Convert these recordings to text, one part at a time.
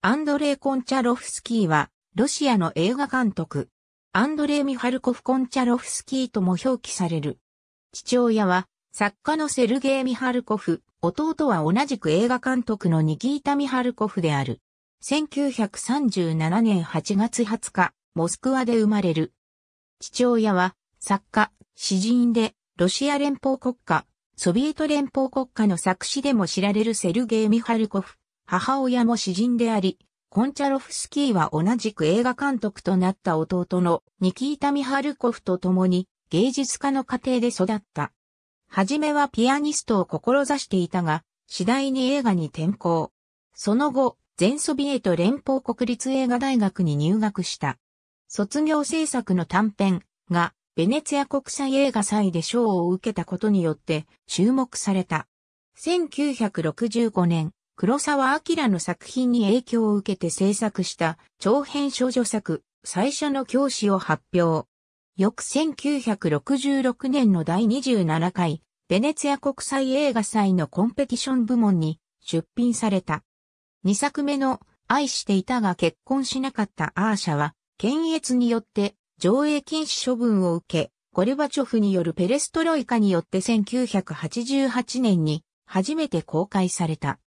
アンドレイ・コンチャロフスキーは、ロシアの映画監督、アンドレイ・ミハルコフ・コンチャロフスキーとも表記される。父親は、作家のセルゲイ・ミハルコフ、弟は同じく映画監督のニキータ・ミハルコフである。1937年8月20日、モスクワで生まれる。父親は、作家、詩人で、ロシア連邦国家、ソビエト連邦国家の作詞でも知られるセルゲイ・ミハルコフ。母親も詩人であり、コンチャロフスキーは同じく映画監督となった弟のニキータ・ミハルコフと共に芸術家の家庭で育った。はじめはピアニストを志していたが、次第に映画に転向。その後、全ソビエト連邦国立映画大学に入学した。卒業制作の短編が、ベネツィア国際映画祭で賞を受けたことによって注目された。1965年、黒沢明の作品に影響を受けて制作した長編少女作、最初の教師を発表。翌1966年の第27回、ベネツィア国際映画祭のコンペティション部門に出品された。2作目の愛していたが結婚しなかったアーシャは、検閲によって上映禁止処分を受け、ゴルバチョフによるペレストロイカによって1988年に初めて公開された。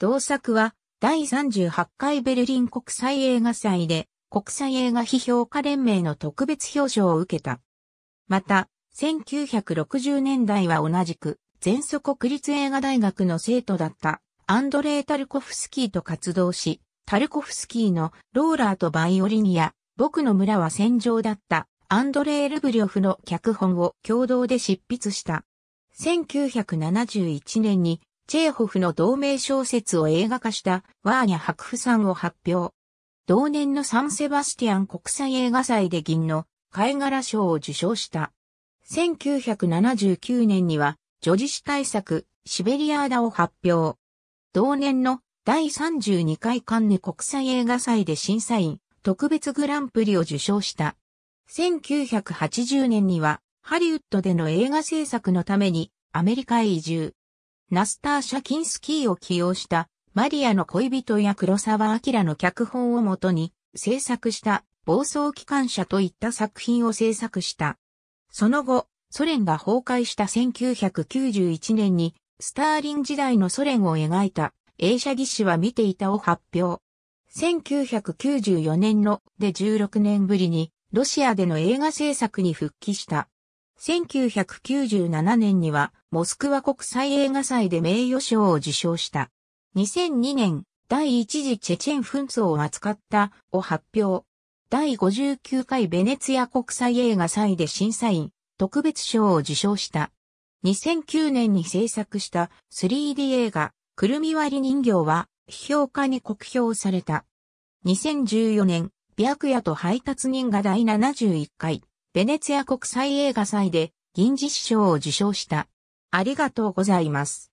同作は第38回ベルリン国際映画祭で国際映画批評家連盟の特別表彰を受けた。また、1960年代は同じく前祖国立映画大学の生徒だったアンドレイ・タルコフスキーと活動し、タルコフスキーのローラーとバイオリニア、僕の村は戦場だったアンドレイ・ルブリョフの脚本を共同で執筆した。1971年にチェーホフの同名小説を映画化したワーニャ白夫さんを発表。同年のサンセバスティアン国際映画祭で銀の貝殻賞を受賞した。1979年には女児史大作シベリアーダを発表。同年の第32回カンヌ国際映画祭で審査員特別グランプリを受賞した。1980年にはハリウッドでの映画制作のためにアメリカへ移住。ナスター・シャキンスキーを起用したマリアの恋人や黒沢明の脚本をもとに制作した暴走機関車といった作品を制作した。その後、ソ連が崩壊した1991年にスターリン時代のソ連を描いた映写技師は見ていたを発表。1994年ので16年ぶりにロシアでの映画制作に復帰した。1997年にはモスクワ国際映画祭で名誉賞を受賞した。2002年、第一次チェチェン紛争を扱ったを発表。第59回ベネツィア国際映画祭で審査員、特別賞を受賞した。2009年に制作した 3D 映画、くるみ割り人形は、批評家に酷評された。2014年、白夜と配達人が第71回ベネツィア国際映画祭で銀獅子賞を受賞した。ありがとうございます。